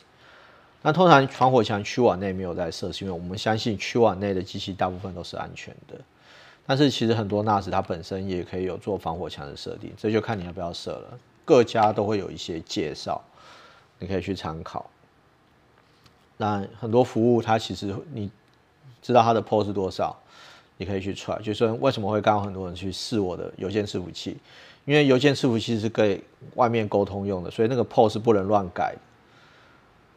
那通常防火墙区网内没有在设，是因为我们相信区网内的机器大部分都是安全的。但是其实很多 Nas 它本身也可以有做防火墙的设定，这就看你要不要设了。各家都会有一些介绍，你可以去参考。那很多服务它其实你知道它的 p o 是多少，你可以去 try。就说为什么会刚很多人去试我的邮件伺服器，因为邮件伺服器是给外面沟通用的，所以那个 p o 是不能乱改。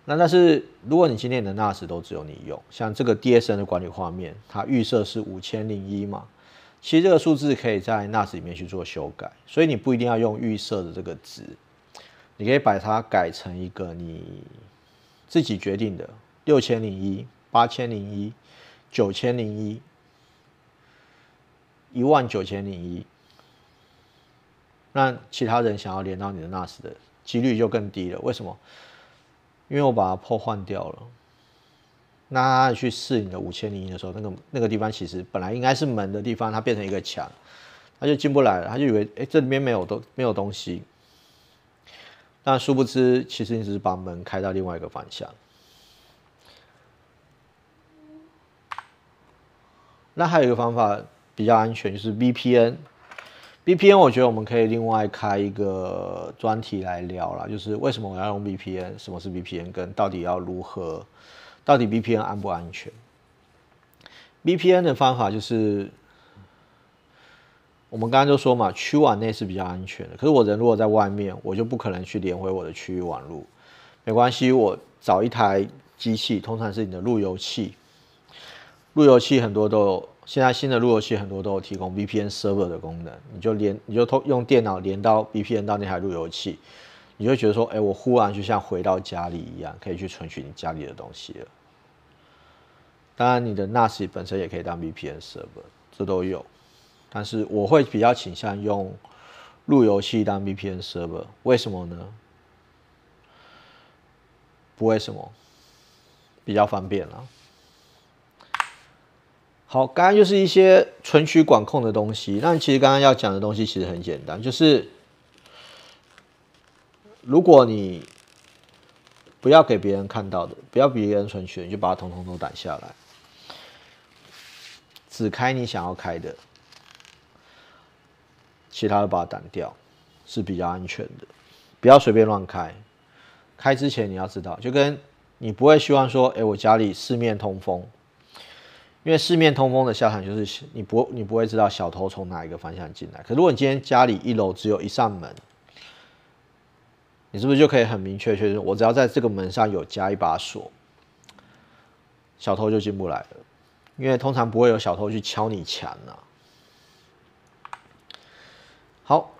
那但是如果你今天的 Nas 都只有你用，像这个 DSN 的管理画面，它预设是五千零一嘛。其实这个数字可以在 NAS 里面去做修改，所以你不一定要用预设的这个值，你可以把它改成一个你自己决定的，六千零一、八千零一、九千零一、一万九千零一，那其他人想要连到你的 NAS 的几率就更低了。为什么？因为我把它破换掉了。那去试你的五千零一的时候，那个那个地方其实本来应该是门的地方，它变成一个墙，他就进不来了。他就以为哎，这里面没有东没有东西。但殊不知，其实你只是把门开到另外一个方向。那还有一个方法比较安全，就是 VPN。VPN，我觉得我们可以另外开一个专题来聊了，就是为什么我要用 VPN，什么是 VPN，跟到底要如何。到底 VPN 安不安全？VPN 的方法就是，我们刚刚就说嘛，区网内是比较安全的。可是我人如果在外面，我就不可能去连回我的区域网络。没关系，我找一台机器，通常是你的路由器。路由器很多都有，现在新的路由器很多都有提供 VPN server 的功能。你就连，你就通用电脑连到 VPN 到那台路由器。你会觉得说，哎，我忽然就像回到家里一样，可以去存取你家里的东西了。当然，你的 NAS 本身也可以当 VPN server，这都有。但是我会比较倾向用路由器当 VPN server，为什么呢？不为什么，比较方便了。好，刚刚就是一些存取管控的东西。那其实刚刚要讲的东西其实很简单，就是。如果你不要给别人看到的，不要别人存取，你就把它统统都挡下来，只开你想要开的，其他的把它挡掉，是比较安全的。不要随便乱开，开之前你要知道，就跟你不会希望说，哎，我家里四面通风，因为四面通风的下场就是你不你不会知道小偷从哪一个方向进来。可如果你今天家里一楼只有一扇门，你是不是就可以很明确确认？我只要在这个门上有加一把锁，小偷就进不来了，因为通常不会有小偷去敲你墙了。好，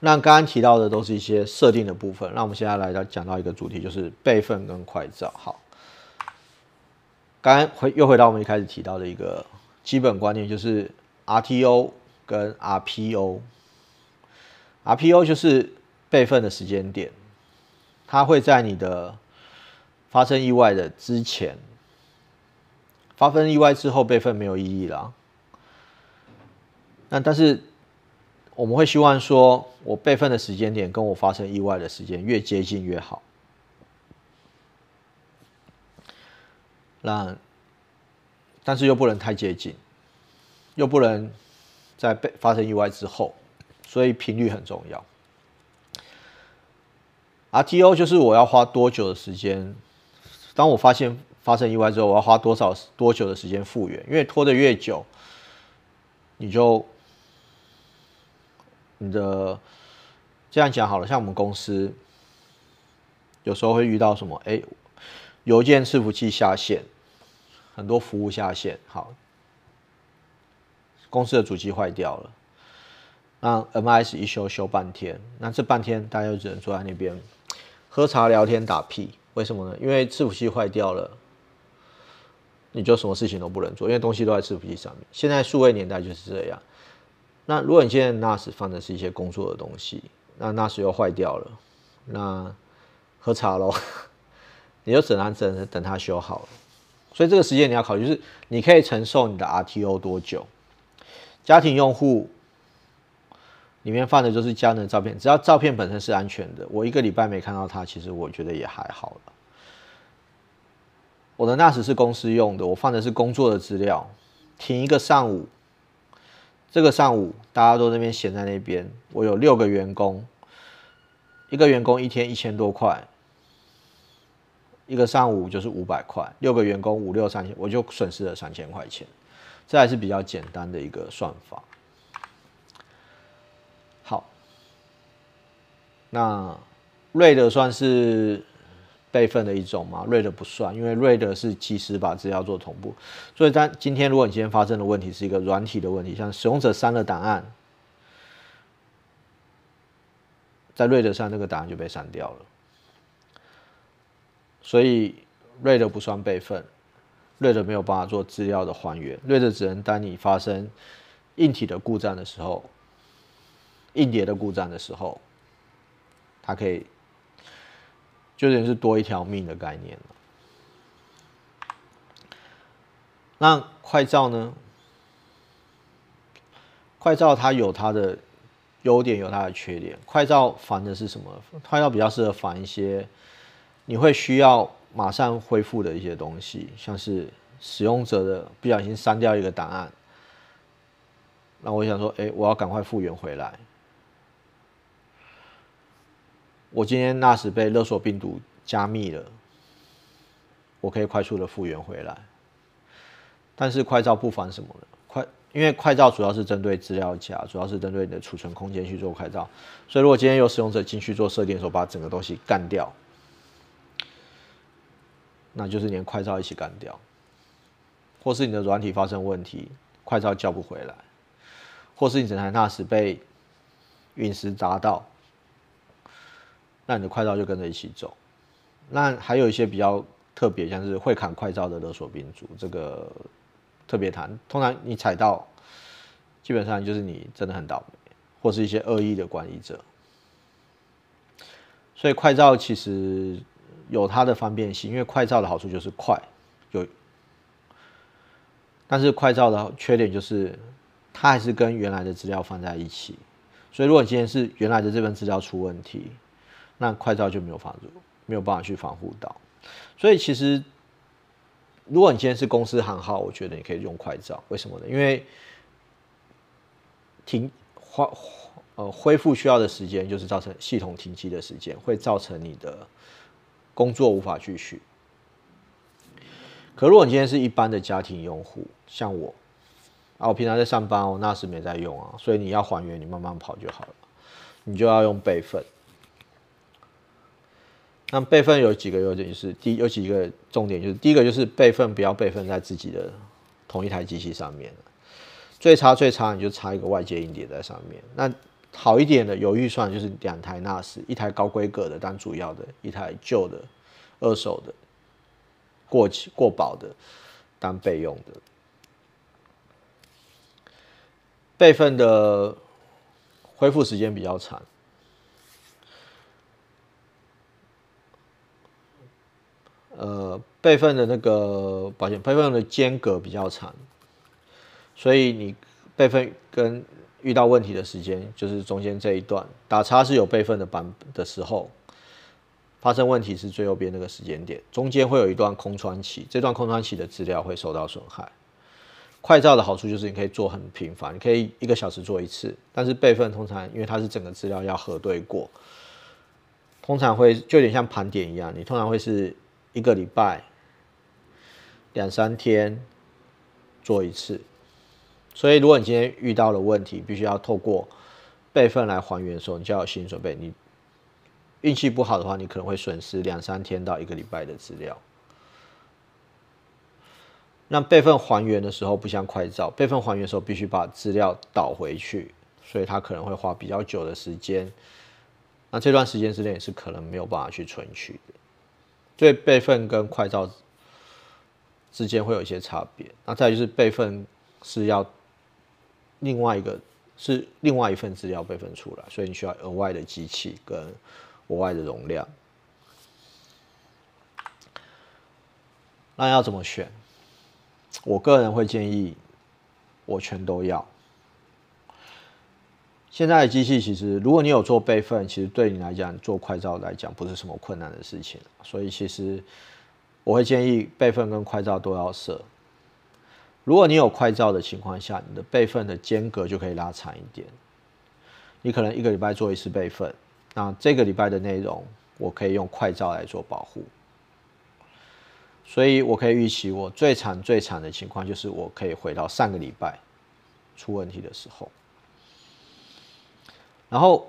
那刚刚提到的都是一些设定的部分。那我们现在来到讲到一个主题，就是备份跟快照。好，刚刚回又回到我们一开始提到的一个基本观念，就是 RTO 跟 RPO。RPO 就是备份的时间点，它会在你的发生意外的之前。发生意外之后备份没有意义了。那但是我们会希望说，我备份的时间点跟我发生意外的时间越接近越好。那但是又不能太接近，又不能在被发生意外之后，所以频率很重要。RTO 就是我要花多久的时间？当我发现发生意外之后，我要花多少多久的时间复原？因为拖得越久，你就你的这样讲好了。像我们公司有时候会遇到什么？哎，邮件伺服器下线，很多服务下线。好，公司的主机坏掉了，那 MIS 一修修半天，那这半天大家就只能坐在那边。喝茶聊天打屁，为什么呢？因为伺服器坏掉了，你就什么事情都不能做，因为东西都在伺服器上面。现在数位年代就是这样。那如果你现在 NAS 放的是一些工作的东西，那 NAS 又坏掉了，那喝茶喽，你就只能等等它修好了。所以这个时间你要考虑，就是你可以承受你的 RTO 多久？家庭用户。里面放的就是家人照片，只要照片本身是安全的，我一个礼拜没看到他，其实我觉得也还好了。我的 NAS 是公司用的，我放的是工作的资料。停一个上午，这个上午大家都那边闲在那边，我有六个员工，一个员工一天一千多块，一个上午就是五百块，六个员工五六三千，我就损失了三千块钱，这还是比较简单的一个算法。那 RAID 算是备份的一种吗？RAID 不算，因为 RAID 是及时把资料做同步。所以，但今天如果你今天发生的问题是一个软体的问题，像使用者删了档案，在 RAID 上那个档案就被删掉了。所以 RAID 不算备份，r a d 没有办法做资料的还原，r a d 只能当你发生硬体的故障的时候，硬碟的故障的时候。它可以，就等于是多一条命的概念那快照呢？快照它有它的优点，有它的缺点。快照烦的是什么？快照比较适合烦一些你会需要马上恢复的一些东西，像是使用者的不小心删掉一个档案，那我想说，哎，我要赶快复原回来。我今天 NAS 被勒索病毒加密了，我可以快速的复原回来。但是快照不防什么的，快因为快照主要是针对资料夹，主要是针对你的储存空间去做快照，所以如果今天有使用者进去做设定的时候，把整个东西干掉，那就是连快照一起干掉。或是你的软体发生问题，快照叫不回来，或是你整台 NAS 被陨石砸到。那你的快照就跟着一起走。那还有一些比较特别，像是会砍快照的勒索病毒，这个特别谈。通常你踩到，基本上就是你真的很倒霉，或是一些恶意的管理者。所以快照其实有它的方便性，因为快照的好处就是快，有。但是快照的缺点就是，它还是跟原来的资料放在一起。所以如果今天是原来的这份资料出问题，那快照就没有法，没有办法去防护到，所以其实，如果你今天是公司行号，我觉得你可以用快照，为什么呢？因为停、花呃恢复需要的时间，就是造成系统停机的时间，会造成你的工作无法继续。可如果你今天是一般的家庭用户，像我，啊，我平常在上班我那时没在用啊，所以你要还原，你慢慢跑就好了，你就要用备份。那备份有几个优点，就是第有几个重点，就是第一个就是备份不要备份在自己的同一台机器上面，最差最差你就插一个外接硬碟在上面。那好一点的有预算就是两台 NAS，一台高规格的当主要的，一台旧的二手的过期过保的当备用的。备份的恢复时间比较长。呃，备份的那个保险，备份的间隔比较长，所以你备份跟遇到问题的时间，就是中间这一段打叉是有备份的版的时候，发生问题是最右边那个时间点，中间会有一段空窗期，这段空窗期的资料会受到损害。快照的好处就是你可以做很频繁，你可以一个小时做一次，但是备份通常因为它是整个资料要核对过，通常会就有点像盘点一样，你通常会是。一个礼拜、两三天做一次，所以如果你今天遇到了问题，必须要透过备份来还原的时候，你就要有心理准备。你运气不好的话，你可能会损失两三天到一个礼拜的资料。那备份还原的时候，不像快照，备份还原的时候必须把资料导回去，所以它可能会花比较久的时间。那这段时间之内，是可能没有办法去存取的。所以备份跟快照之间会有一些差别，那再就是备份是要另外一个是另外一份资料备份出来，所以你需要额外的机器跟额外的容量。那要怎么选？我个人会建议，我全都要。现在的机器其实，如果你有做备份，其实对你来讲做快照来讲不是什么困难的事情。所以其实我会建议备份跟快照都要设。如果你有快照的情况下，你的备份的间隔就可以拉长一点。你可能一个礼拜做一次备份，那这个礼拜的内容我可以用快照来做保护。所以我可以预期我最惨最惨的情况就是我可以回到上个礼拜出问题的时候。然后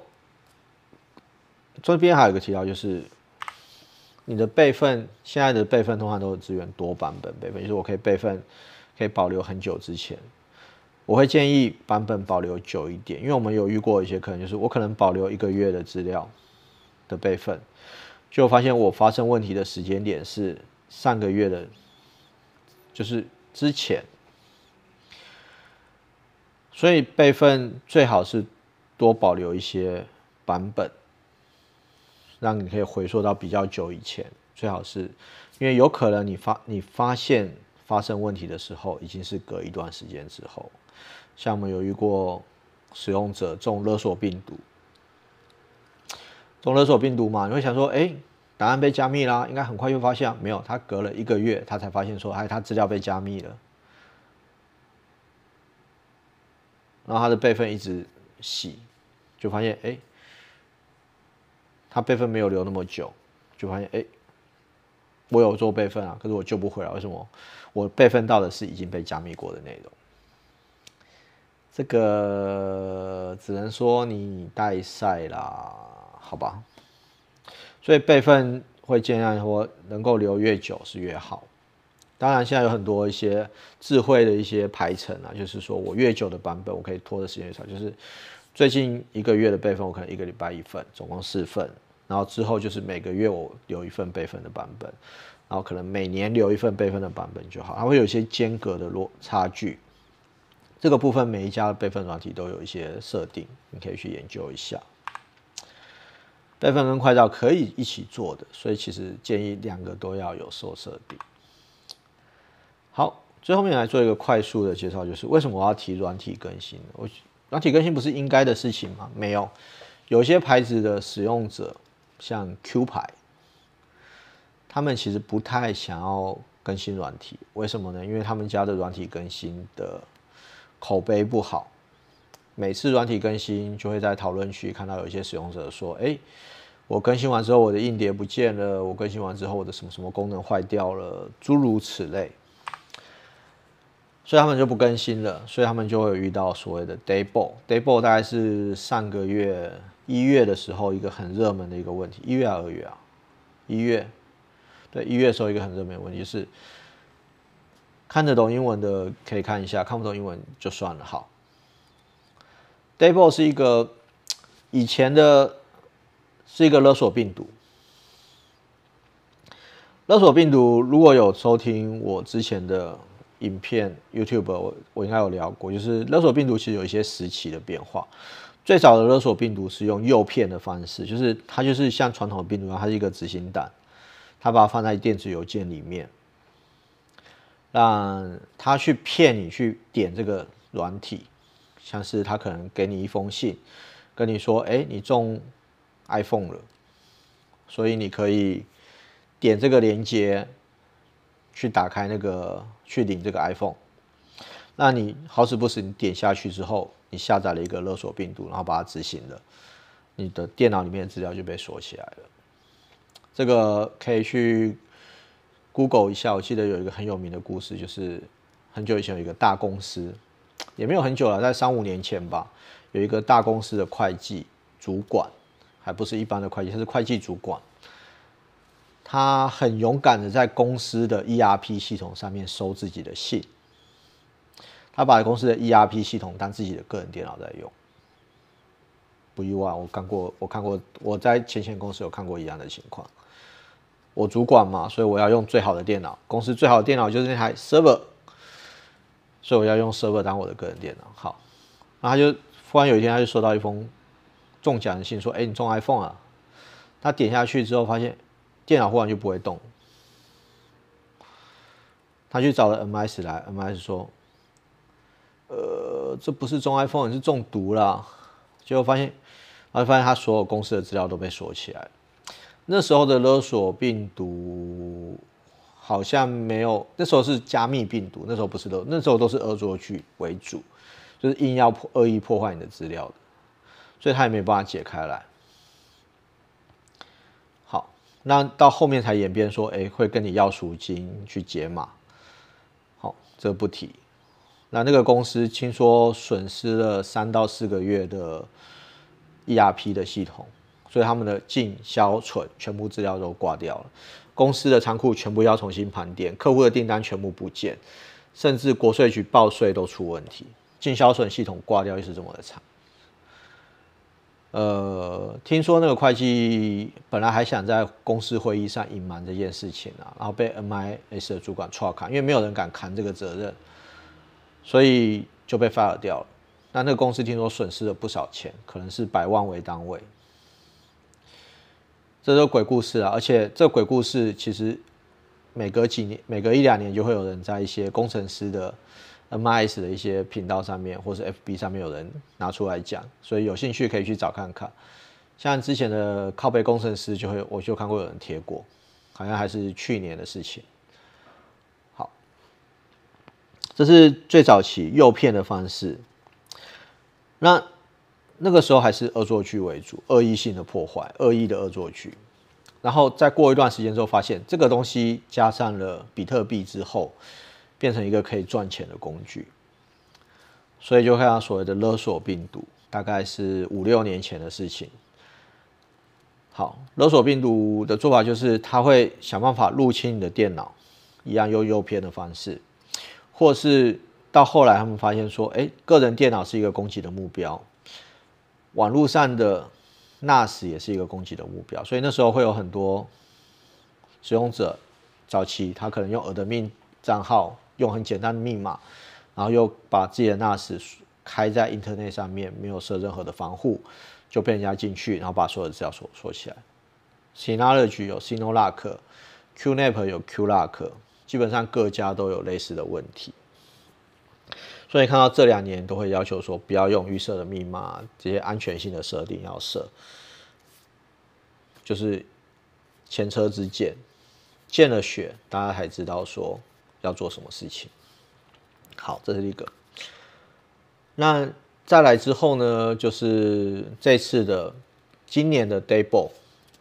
这边还有个提到，就是你的备份，现在的备份通常都是支援多版本备份，就是我可以备份，可以保留很久之前。我会建议版本保留久一点，因为我们有遇过一些可能，就是我可能保留一个月的资料的备份，就发现我发生问题的时间点是上个月的，就是之前。所以备份最好是。多保留一些版本，让你可以回溯到比较久以前。最好是，因为有可能你发你发现发生问题的时候，已经是隔一段时间之后。像我们有遇过使用者中勒索病毒，中勒索病毒嘛，你会想说，哎，档案被加密啦，应该很快就发现，没有，他隔了一个月，他才发现说，哎，他资料被加密了，然后他的备份一直洗。就发现哎，他备份没有留那么久，就发现哎，我有做备份啊，可是我救不回来，为什么？我备份到的是已经被加密过的内容，这个只能说你带赛啦，好吧。所以备份会尽量说能够留越久是越好，当然现在有很多一些智慧的一些排程啊，就是说我越久的版本，我可以拖的时间越长，就是。最近一个月的备份，我可能一个礼拜一份，总共四份。然后之后就是每个月我留一份备份的版本，然后可能每年留一份备份的版本就好。它会有一些间隔的落差距。这个部分每一家的备份软体都有一些设定，你可以去研究一下。备份跟快照可以一起做的，所以其实建议两个都要有受设定。好，最后面来做一个快速的介绍，就是为什么我要提软体更新？我。软体更新不是应该的事情吗？没有，有些牌子的使用者，像 Q 牌，他们其实不太想要更新软体。为什么呢？因为他们家的软体更新的口碑不好，每次软体更新就会在讨论区看到有一些使用者说：“哎，我更新完之后我的硬碟不见了，我更新完之后我的什么什么功能坏掉了，诸如此类。”所以他们就不更新了，所以他们就会遇到所谓的 Daybo。Daybo 大概是上个月一月的时候一个很热门的一个问题。一月还二月啊？一月。对，一月时候一个很热门的问题是，看得懂英文的可以看一下，看不懂英文就算了。好，Daybo 是一个以前的，是一个勒索病毒。勒索病毒如果有收听我之前的。影片 YouTube，我我应该有聊过，就是勒索病毒其实有一些时期的变化。最早的勒索病毒是用诱骗的方式，就是它就是像传统的病毒一样，它是一个执行档，它把它放在电子邮件里面，让它去骗你去点这个软体，像是它可能给你一封信，跟你说，哎，你中 iPhone 了，所以你可以点这个链接。去打开那个，去领这个 iPhone。那你好死不死，你点下去之后，你下载了一个勒索病毒，然后把它执行了，你的电脑里面的资料就被锁起来了。这个可以去 Google 一下。我记得有一个很有名的故事，就是很久以前有一个大公司，也没有很久了，在三五年前吧，有一个大公司的会计主管，还不是一般的会计，他是会计主管。他很勇敢的在公司的 ERP 系统上面收自己的信，他把公司的 ERP 系统当自己的个人电脑在用。不意外，我看过，我看过，我在前线公司有看过一样的情况。我主管嘛，所以我要用最好的电脑，公司最好的电脑就是那台 server，所以我要用 server 当我的个人电脑。好，后他就忽然有一天，他就收到一封中奖的信，说：“哎，你中 iPhone 啊！”他点下去之后，发现。电脑忽然就不会动，他去找了 m s 来 m s 说，呃，这不是中 iPhone，是中毒了，结果发现，然后发现他所有公司的资料都被锁起来。那时候的勒索病毒好像没有，那时候是加密病毒，那时候不是勒，那时候都是恶作剧为主，就是硬要破恶意破坏你的资料的，所以他也没办法解开来。那到后面才演变说，哎，会跟你要赎金去解码。好，这不提。那那个公司听说损失了三到四个月的 ERP 的系统，所以他们的进销存全部资料都挂掉了，公司的仓库全部要重新盘点，客户的订单全部不见，甚至国税局报税都出问题。进销存系统挂掉又是这么的惨？呃，听说那个会计本来还想在公司会议上隐瞒这件事情啊，然后被 MIS 的主管错砍，因为没有人敢扛这个责任，所以就被 fire 掉了。那那个公司听说损失了不少钱，可能是百万为单位。这都鬼故事啊，而且这鬼故事其实每隔几年、每隔一两年就会有人在一些工程师的。MIS 的一些频道上面，或是 FB 上面有人拿出来讲，所以有兴趣可以去找看看。像之前的靠背工程师，就会我就看过有人贴过，好像还是去年的事情。好，这是最早期诱骗的方式。那那个时候还是恶作剧为主，恶意性的破坏，恶意的恶作剧。然后再过一段时间之后，发现这个东西加上了比特币之后。变成一个可以赚钱的工具，所以就让所谓的勒索病毒，大概是五六年前的事情。好，勒索病毒的做法就是他会想办法入侵你的电脑，一样用诱骗的方式，或是到后来他们发现说，哎，个人电脑是一个攻击的目标，网络上的 NAS 也是一个攻击的目标，所以那时候会有很多使用者，早期他可能用 m i 命账号。用很简单的密码，然后又把自己的 NAS 开在 Internet 上面，没有设任何的防护，就被人家进去，然后把所有的资料锁锁起来。Synology 有 SynoLock，QNAP 有 QLock，基本上各家都有类似的问题。所以看到这两年都会要求说，不要用预设的密码，这些安全性的设定要设，就是前车之鉴，见了血，大家才知道说。要做什么事情？好，这是一个。那再来之后呢？就是这次的今年的 Dayball，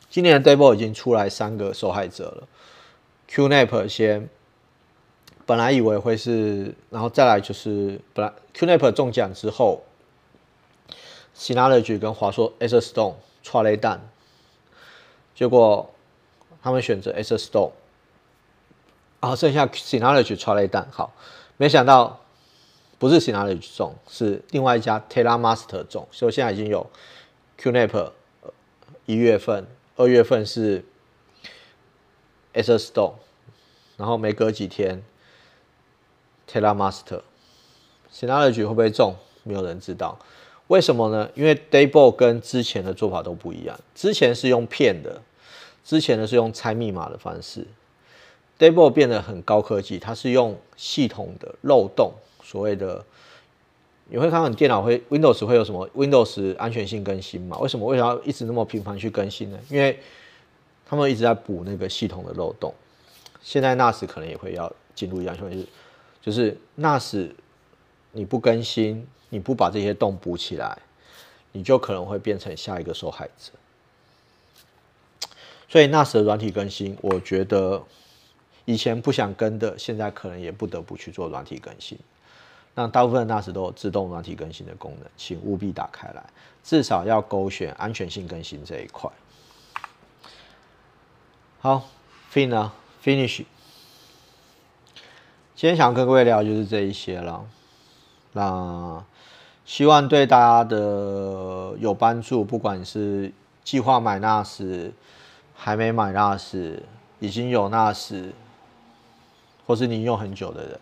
今年的 Dayball 已经出来三个受害者了。Qnap 先，本来以为会是，然后再来就是本来 Qnap 中奖之后，Synology 跟华硕 s s t o n e 撞雷弹，结果他们选择 s s t o n e 然后剩下 s y n a l o g e 抓了一单，好，没想到不是 s y n a l o g e 中，是另外一家 t e l r a m a s t e r 中，所以现在已经有 Qnap 一月份、二月份是 s s t o r e 然后没隔几天 t e l r a m a s t e r s y n a l o g e 会不会中，没有人知道，为什么呢？因为 Daybook 跟之前的做法都不一样，之前是用骗的，之前呢是用猜密码的方式。table 变得很高科技，它是用系统的漏洞，所谓的你会看到你电脑会 Windows 会有什么 Windows 安全性更新嘛？为什么为什么要一直那么频繁去更新呢？因为他们一直在补那个系统的漏洞。现在 NAS 可能也会要进入一样就是就是 NAS 你不更新，你不把这些洞补起来，你就可能会变成下一个受害者。所以 NAS 的软体更新，我觉得。以前不想跟的，现在可能也不得不去做软体更新。那大部分 NAS 都有自动软体更新的功能，请务必打开来，至少要勾选安全性更新这一块。好，Final Finish。今天想跟各位聊就是这一些了。那希望对大家的有帮助，不管是计划买 NAS，还没买 NAS，已经有 NAS。或是你用很久的人，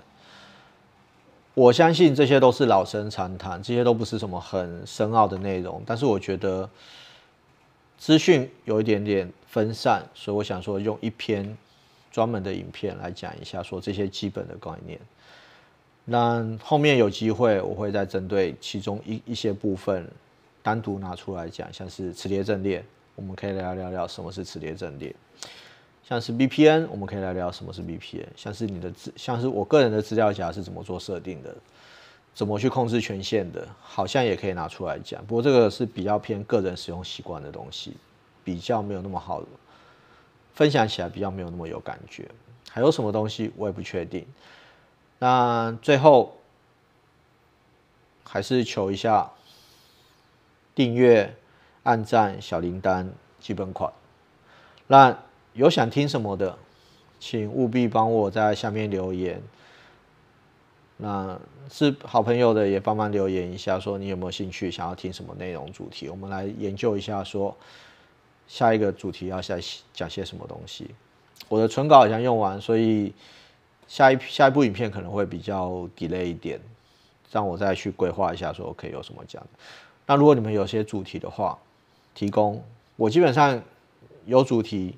我相信这些都是老生常谈，这些都不是什么很深奥的内容。但是我觉得资讯有一点点分散，所以我想说用一篇专门的影片来讲一下说这些基本的概念。那后面有机会我会再针对其中一一些部分单独拿出来讲，像是磁碟阵列，我们可以聊聊聊什么是磁碟阵列。像是 VPN，我们可以来聊什么是 VPN。像是你的资，像是我个人的资料夹是怎么做设定的，怎么去控制权限的，好像也可以拿出来讲。不过这个是比较偏个人使用习惯的东西，比较没有那么好分享起来，比较没有那么有感觉。还有什么东西我也不确定。那最后还是求一下订阅、按赞、小铃铛基本款，让。有想听什么的，请务必帮我在下面留言。那是好朋友的也帮忙留言一下，说你有没有兴趣想要听什么内容主题，我们来研究一下，说下一个主题要下讲些什么东西。我的存稿好像用完，所以下一下一部影片可能会比较 delay 一点，让我再去规划一下，说可以有什么讲。那如果你们有些主题的话，提供我基本上有主题。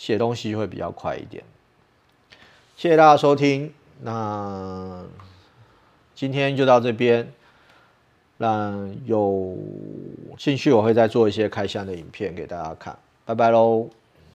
写东西会比较快一点。谢谢大家收听，那今天就到这边。那有兴趣我会再做一些开箱的影片给大家看。拜拜喽。